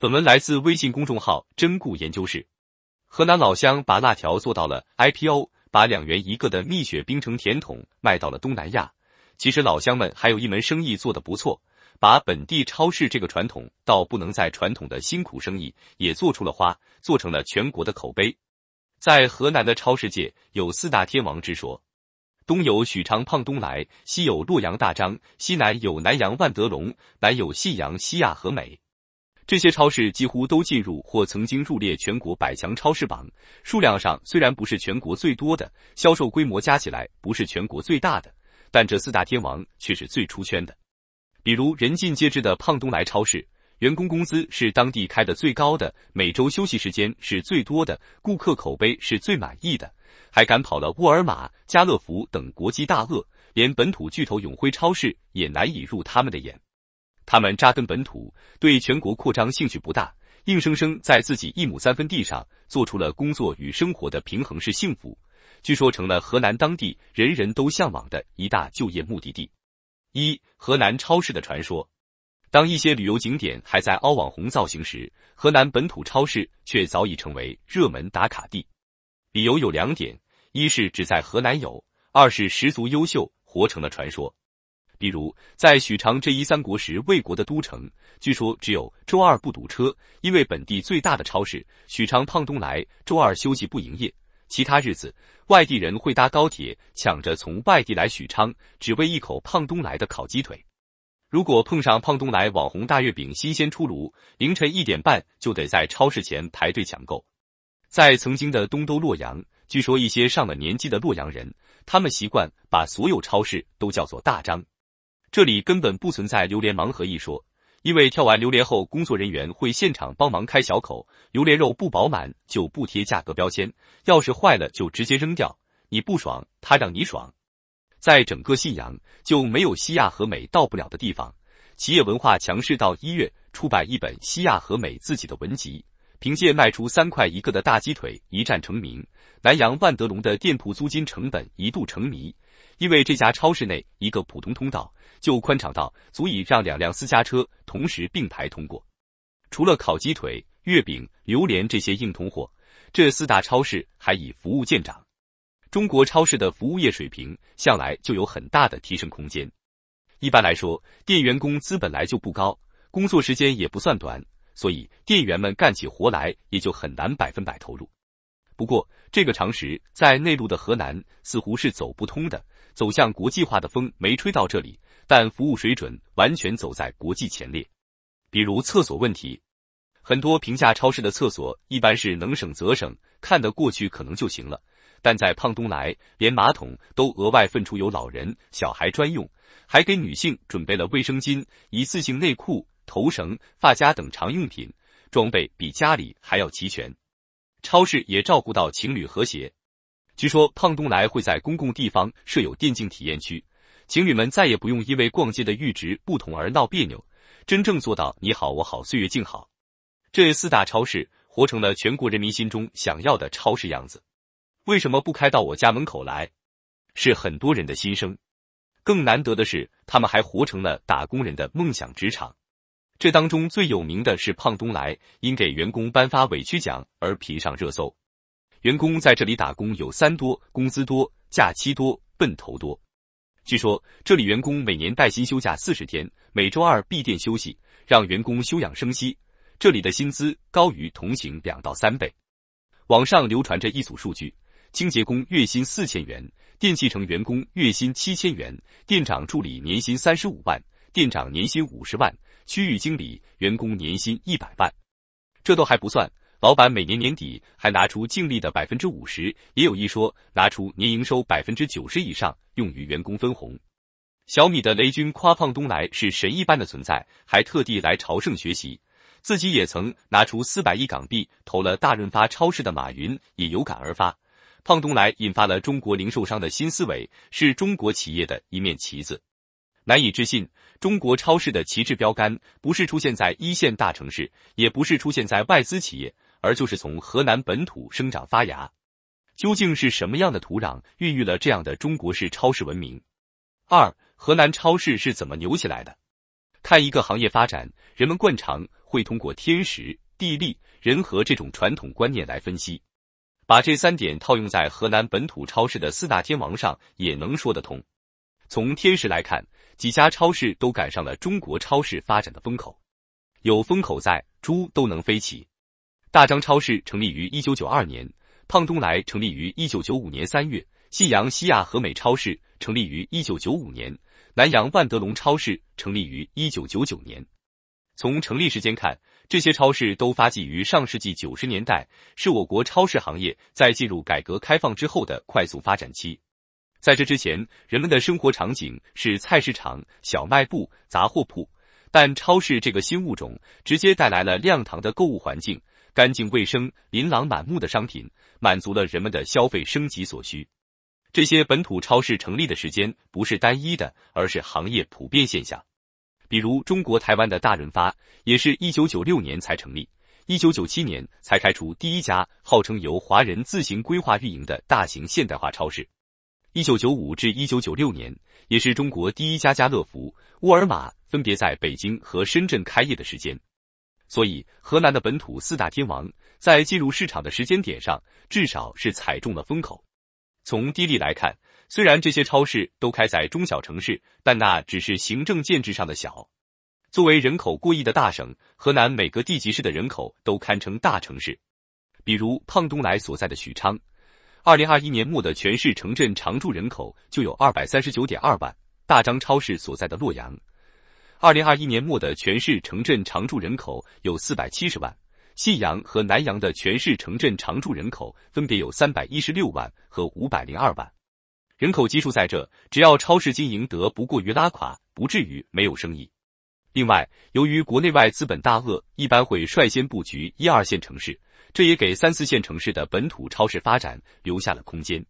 本文来自微信公众号“真固研究室”。河南老乡把辣条做到了 IPO，把两元一个的蜜雪冰城甜筒卖到了东南亚。其实老乡们还有一门生意做得不错，把本地超市这个传统到不能再传统的辛苦生意也做出了花，做成了全国的口碑。在河南的超市界有四大天王之说，东有许昌胖东来，西有洛阳大张，西南有南阳万德隆，南有信阳西亚和美。这些超市几乎都进入或曾经入列全国百强超市榜，数量上虽然不是全国最多的，销售规模加起来不是全国最大的，但这四大天王却是最出圈的。比如人尽皆知的胖东来超市，员工工资是当地开的最高的，每周休息时间是最多的，顾客口碑是最满意的，还赶跑了沃尔玛、家乐福等国际大鳄，连本土巨头永辉超市也难以入他们的眼。他们扎根本土，对全国扩张兴趣不大，硬生生在自己一亩三分地上做出了工作与生活的平衡式幸福。据说成了河南当地人人都向往的一大就业目的地。一、河南超市的传说：当一些旅游景点还在凹网红造型时，河南本土超市却早已成为热门打卡地。理由有两点：一是只在河南有；二是十足优秀，活成了传说。比如在许昌这一三国时魏国的都城，据说只有周二不堵车，因为本地最大的超市许昌胖东来周二休息不营业。其他日子，外地人会搭高铁抢着从外地来许昌，只为一口胖东来的烤鸡腿。如果碰上胖东来网红大月饼新鲜出炉，凌晨一点半就得在超市前排队抢购。在曾经的东都洛阳，据说一些上了年纪的洛阳人，他们习惯把所有超市都叫做大张。这里根本不存在榴莲盲盒一说，因为跳完榴莲后，工作人员会现场帮忙开小口，榴莲肉不饱满就不贴价格标签，要是坏了就直接扔掉。你不爽，他让你爽。在整个信阳，就没有西亚和美到不了的地方。企业文化强势到一月出版一本西亚和美自己的文集，凭借卖出三块一个的大鸡腿一战成名。南阳万德隆的店铺租金成本一度成谜，因为这家超市内一个普通通道。就宽敞到足以让两辆私家车同时并排通过。除了烤鸡腿、月饼、榴莲这些硬通货，这四大超市还以服务见长。中国超市的服务业水平向来就有很大的提升空间。一般来说，店员工资本来就不高，工作时间也不算短，所以店员们干起活来也就很难百分百投入。不过，这个常识在内陆的河南似乎是走不通的。走向国际化的风没吹到这里。但服务水准完全走在国际前列，比如厕所问题，很多平价超市的厕所一般是能省则省，看得过去可能就行了。但在胖东来，连马桶都额外分出有老人、小孩专用，还给女性准备了卫生巾、一次性内裤、头绳、发夹等常用品，装备比家里还要齐全。超市也照顾到情侣和谐，据说胖东来会在公共地方设有电竞体验区。情侣们再也不用因为逛街的阈值不同而闹别扭，真正做到你好我好岁月静好。这四大超市活成了全国人民心中想要的超市样子。为什么不开到我家门口来？是很多人的心声。更难得的是，他们还活成了打工人的梦想职场。这当中最有名的是胖东来，因给员工颁发委屈奖而皮上热搜。员工在这里打工有三多：工资多，假期多，奔头多。据说这里员工每年带薪休假四十天，每周二闭店休息，让员工休养生息。这里的薪资高于同行两到三倍。网上流传着一组数据：清洁工月薪四千元，电器城员工月薪七千元，店长助理年薪三十五万，店长年薪五十万，区域经理员工年薪一百万。这都还不算。老板每年年底还拿出净利的百分之五十，也有一说拿出年营收百分之九十以上用于员工分红。小米的雷军夸胖东来是神一般的存在，还特地来朝圣学习。自己也曾拿出四百亿港币投了大润发超市的马云也有感而发：胖东来引发了中国零售商的新思维，是中国企业的一面旗子。难以置信，中国超市的旗帜标杆不是出现在一线大城市，也不是出现在外资企业。而就是从河南本土生长发芽，究竟是什么样的土壤孕育了这样的中国式超市文明？二，河南超市是怎么牛起来的？看一个行业发展，人们惯常会通过天时、地利、人和这种传统观念来分析，把这三点套用在河南本土超市的四大天王上，也能说得通。从天时来看，几家超市都赶上了中国超市发展的风口，有风口在，猪都能飞起。大张超市成立于一九九二年，胖东来成立于一九九五年三月，信阳西亚和美超市成立于一九九五年，南阳万德隆超市成立于一九九九年。从成立时间看，这些超市都发迹于上世纪九十年代，是我国超市行业在进入改革开放之后的快速发展期。在这之前，人们的生活场景是菜市场、小卖部、杂货铺，但超市这个新物种直接带来了亮堂的购物环境。干净卫生、琳琅满目的商品，满足了人们的消费升级所需。这些本土超市成立的时间不是单一的，而是行业普遍现象。比如，中国台湾的大润发也是一九九六年才成立，一九九七年才开出第一家，号称由华人自行规划运营的大型现代化超市。一九九五至一九九六年，也是中国第一家家乐福、沃尔玛分别在北京和深圳开业的时间。所以，河南的本土四大天王在进入市场的时间点上，至少是踩中了风口。从地利来看，虽然这些超市都开在中小城市，但那只是行政建制上的小。作为人口过亿的大省，河南每个地级市的人口都堪称大城市。比如胖东来所在的许昌，二零二一年末的全市城镇常住人口就有二百三十九点二万。大张超市所在的洛阳。二零二一年末的全市城镇常住人口有四百七十万，信阳和南阳的全市城镇常住人口分别有三百一十六万和五百零二万，人口基数在这，只要超市经营得不过于拉垮，不至于没有生意。另外，由于国内外资本大鳄一般会率先布局一二线城市，这也给三四线城市的本土超市发展留下了空间。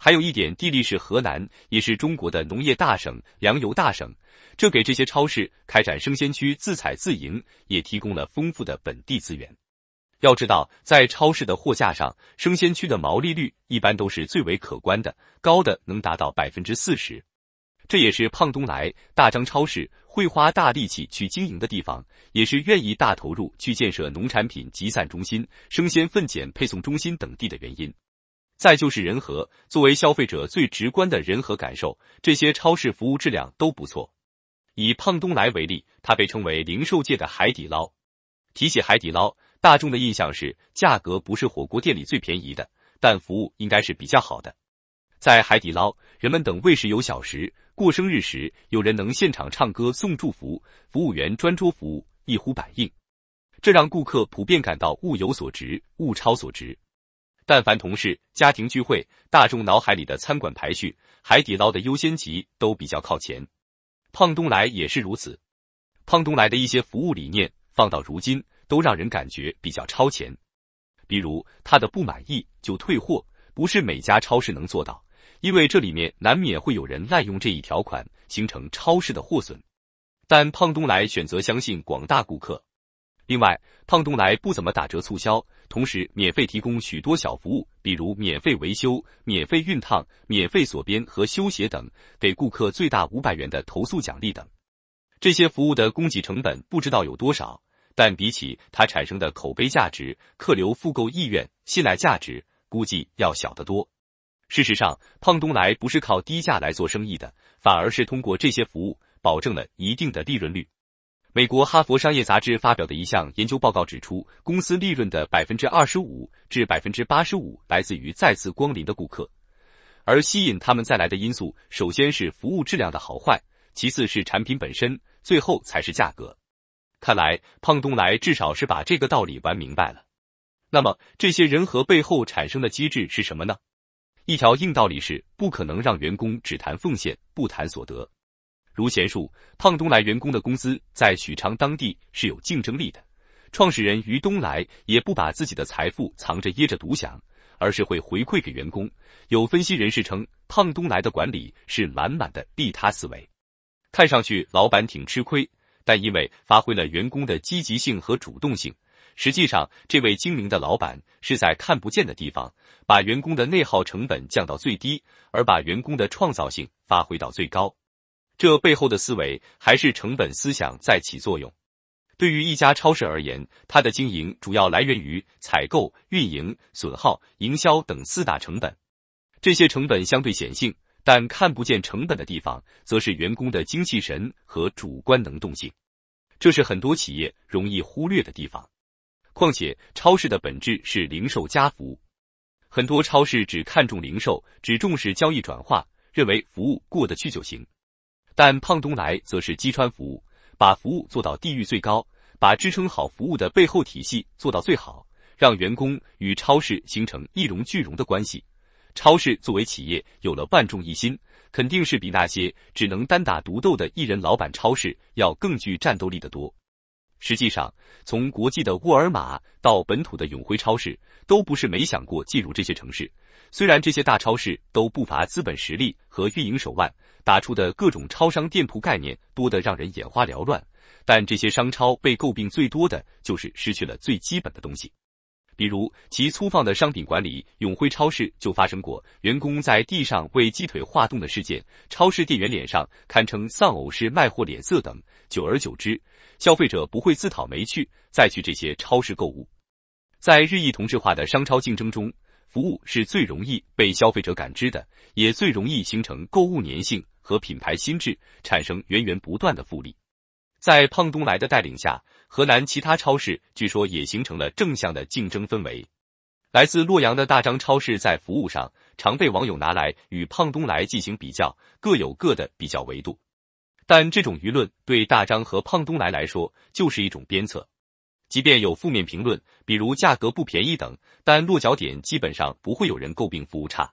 还有一点，地利是河南，也是中国的农业大省、粮油大省，这给这些超市开展生鲜区自采自营也提供了丰富的本地资源。要知道，在超市的货架上，生鲜区的毛利率一般都是最为可观的，高的能达到百分之四十。这也是胖东来、大张超市会花大力气去经营的地方，也是愿意大投入去建设农产品集散中心、生鲜分拣配送中心等地的原因。再就是人和，作为消费者最直观的人和感受，这些超市服务质量都不错。以胖东来为例，它被称为零售界的海底捞。提起海底捞，大众的印象是价格不是火锅店里最便宜的，但服务应该是比较好的。在海底捞，人们等未时有小时，过生日时有人能现场唱歌送祝福，服务员专桌服务一呼百应，这让顾客普遍感到物有所值、物超所值。但凡同事、家庭聚会，大众脑海里的餐馆排序，海底捞的优先级都比较靠前。胖东来也是如此。胖东来的一些服务理念放到如今，都让人感觉比较超前。比如他的不满意就退货，不是每家超市能做到，因为这里面难免会有人滥用这一条款，形成超市的货损。但胖东来选择相信广大顾客。另外，胖东来不怎么打折促销。同时，免费提供许多小服务，比如免费维修、免费熨烫、免费锁边和修鞋等，给顾客最大五百元的投诉奖励等。这些服务的供给成本不知道有多少，但比起它产生的口碑价值、客流复购意愿、信赖价值，估计要小得多。事实上，胖东来不是靠低价来做生意的，反而是通过这些服务保证了一定的利润率。美国哈佛商业杂志发表的一项研究报告指出，公司利润的百分之二十五至百分之八十五来自于再次光临的顾客，而吸引他们再来的因素，首先是服务质量的好坏，其次是产品本身，最后才是价格。看来胖东来至少是把这个道理玩明白了。那么，这些人和背后产生的机制是什么呢？一条硬道理是，不可能让员工只谈奉献不谈所得。如前述，胖东来员工的工资在许昌当地是有竞争力的。创始人于东来也不把自己的财富藏着掖着独享，而是会回馈给员工。有分析人士称，胖东来的管理是满满的利他思维。看上去老板挺吃亏，但因为发挥了员工的积极性和主动性，实际上这位精明的老板是在看不见的地方把员工的内耗成本降到最低，而把员工的创造性发挥到最高。这背后的思维还是成本思想在起作用。对于一家超市而言，它的经营主要来源于采购、运营、损耗、营销等四大成本。这些成本相对显性，但看不见成本的地方，则是员工的精气神和主观能动性，这是很多企业容易忽略的地方。况且，超市的本质是零售加服务，很多超市只看重零售，只重视交易转化，认为服务过得去就行。但胖东来则是击穿服务，把服务做到地域最高，把支撑好服务的背后体系做到最好，让员工与超市形成一荣俱荣的关系。超市作为企业有了万众一心，肯定是比那些只能单打独斗的艺人老板超市要更具战斗力的多。实际上，从国际的沃尔玛到本土的永辉超市，都不是没想过进入这些城市。虽然这些大超市都不乏资本实力和运营手腕。打出的各种超商店铺概念多得让人眼花缭乱，但这些商超被诟病最多的就是失去了最基本的东西，比如其粗放的商品管理。永辉超市就发生过员工在地上为鸡腿化冻的事件，超市店员脸上堪称丧偶式卖货脸色等。久而久之，消费者不会自讨没趣再去这些超市购物。在日益同质化的商超竞争中，服务是最容易被消费者感知的，也最容易形成购物粘性。和品牌心智产生源源不断的复利。在胖东来的带领下，河南其他超市据说也形成了正向的竞争氛围。来自洛阳的大张超市在服务上常被网友拿来与胖东来进行比较，各有各的比较维度。但这种舆论对大张和胖东来来说就是一种鞭策。即便有负面评论，比如价格不便宜等，但落脚点基本上不会有人诟病服务差。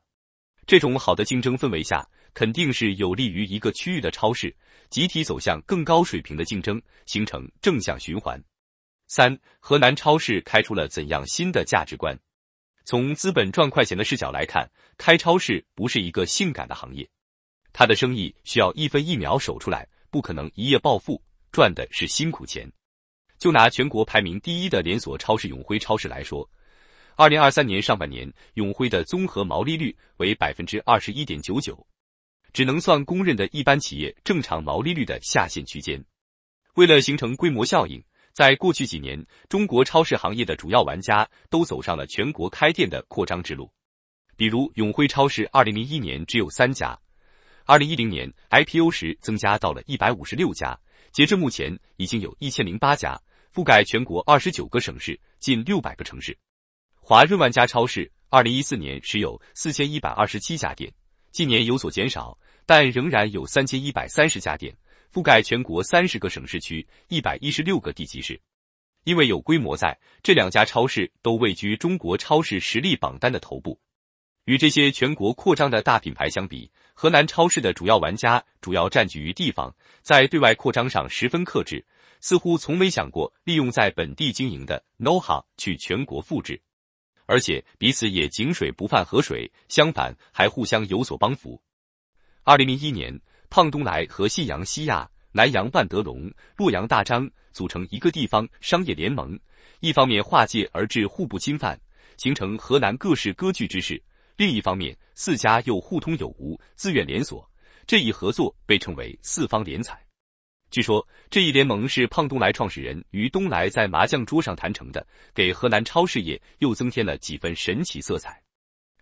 这种好的竞争氛围下。肯定是有利于一个区域的超市集体走向更高水平的竞争，形成正向循环。三，河南超市开出了怎样新的价值观？从资本赚快钱的视角来看，开超市不是一个性感的行业，它的生意需要一分一秒守出来，不可能一夜暴富，赚的是辛苦钱。就拿全国排名第一的连锁超市永辉超市来说，二零二三年上半年，永辉的综合毛利率为百分之二十一点九九。只能算公认的一般企业正常毛利率的下限区间。为了形成规模效应，在过去几年，中国超市行业的主要玩家都走上了全国开店的扩张之路。比如永辉超市，2001年只有三家，2010年 IPO 时增加到了156家，截至目前已经有一千零八家，覆盖全国29个省市近600个城市。华润万家超市，2014年时有4127家店。近年有所减少，但仍然有三千一百三十家店，覆盖全国三十个省市区、一百一十六个地级市。因为有规模在，这两家超市都位居中国超市实力榜单的头部。与这些全国扩张的大品牌相比，河南超市的主要玩家主要占据于地方，在对外扩张上十分克制，似乎从没想过利用在本地经营的 know-how 去全国复制。而且彼此也井水不犯河水，相反还互相有所帮扶。二零零一年，胖东来和信阳西亚、南阳万德隆、洛阳大张组成一个地方商业联盟，一方面划界而治，互不侵犯，形成河南各市割据之势；另一方面，四家又互通有无，自愿连锁。这一合作被称为四方联采。据说这一联盟是胖东来创始人于东来在麻将桌上谈成的，给河南超事业又增添了几分神奇色彩。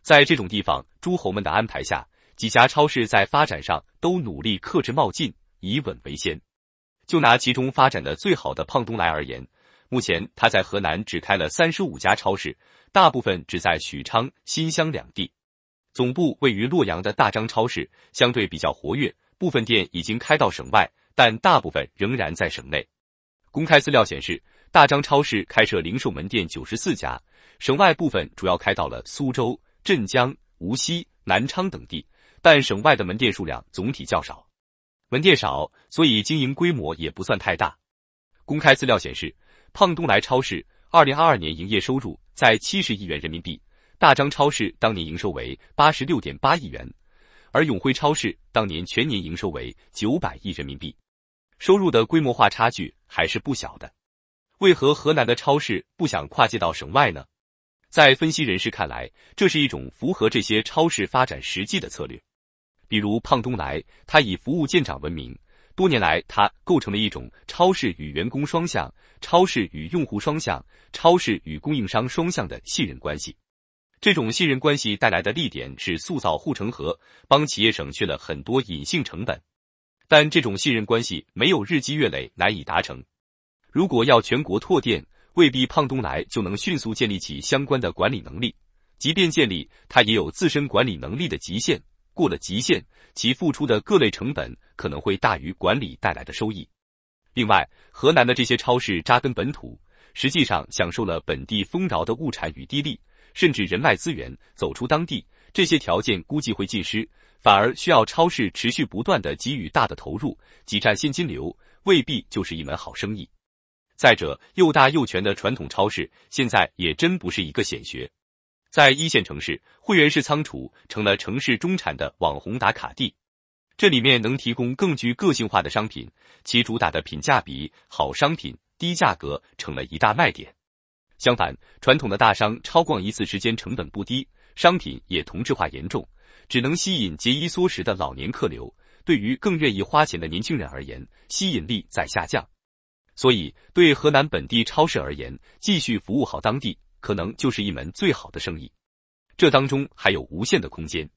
在这种地方，诸侯们的安排下，几家超市在发展上都努力克制冒进，以稳为先。就拿其中发展的最好的胖东来而言，目前他在河南只开了三十五家超市，大部分只在许昌、新乡两地。总部位于洛阳的大张超市相对比较活跃，部分店已经开到省外。但大部分仍然在省内。公开资料显示，大张超市开设零售门店九十四家，省外部分主要开到了苏州、镇江、无锡、南昌等地，但省外的门店数量总体较少。门店少，所以经营规模也不算太大。公开资料显示，胖东来超市二零二二年营业收入在七十亿元人民币，大张超市当年营收为八十六点八亿元，而永辉超市当年全年营收为九百亿人民币。收入的规模化差距还是不小的，为何河南的超市不想跨界到省外呢？在分析人士看来，这是一种符合这些超市发展实际的策略。比如胖东来，它以服务见长闻名，多年来它构成了一种超市与员工双向、超市与用户双向、超市与供应商双向的信任关系。这种信任关系带来的利点是塑造护城河，帮企业省去了很多隐性成本。但这种信任关系没有日积月累，难以达成。如果要全国拓店，未必胖东来就能迅速建立起相关的管理能力。即便建立，它也有自身管理能力的极限。过了极限，其付出的各类成本可能会大于管理带来的收益。另外，河南的这些超市扎根本土，实际上享受了本地丰饶的物产与地利，甚至人脉资源。走出当地，这些条件估计会尽失。反而需要超市持续不断的给予大的投入，挤占现金流未必就是一门好生意。再者，又大又全的传统超市现在也真不是一个显学。在一线城市，会员式仓储成了城市中产的网红打卡地。这里面能提供更具个性化的商品，其主打的品价比好商品、低价格成了一大卖点。相反，传统的大商超逛一次时间成本不低，商品也同质化严重，只能吸引节衣缩食的老年客流。对于更愿意花钱的年轻人而言，吸引力在下降。所以，对河南本地超市而言，继续服务好当地，可能就是一门最好的生意。这当中还有无限的空间。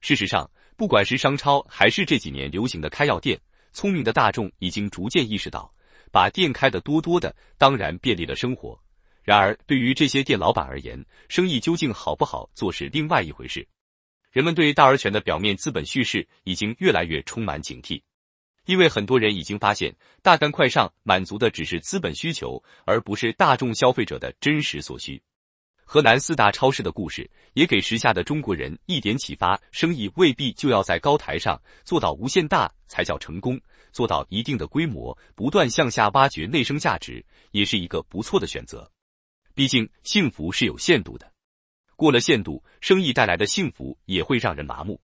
事实上，不管是商超还是这几年流行的开药店，聪明的大众已经逐渐意识到，把店开的多多的，当然便利了生活。然而，对于这些店老板而言，生意究竟好不好做是另外一回事。人们对大而全的表面资本叙事已经越来越充满警惕，因为很多人已经发现，大干快上满足的只是资本需求，而不是大众消费者的真实所需。河南四大超市的故事也给时下的中国人一点启发：，生意未必就要在高台上做到无限大才叫成功，做到一定的规模，不断向下挖掘内生价值，也是一个不错的选择。毕竟，幸福是有限度的，过了限度，生意带来的幸福也会让人麻木。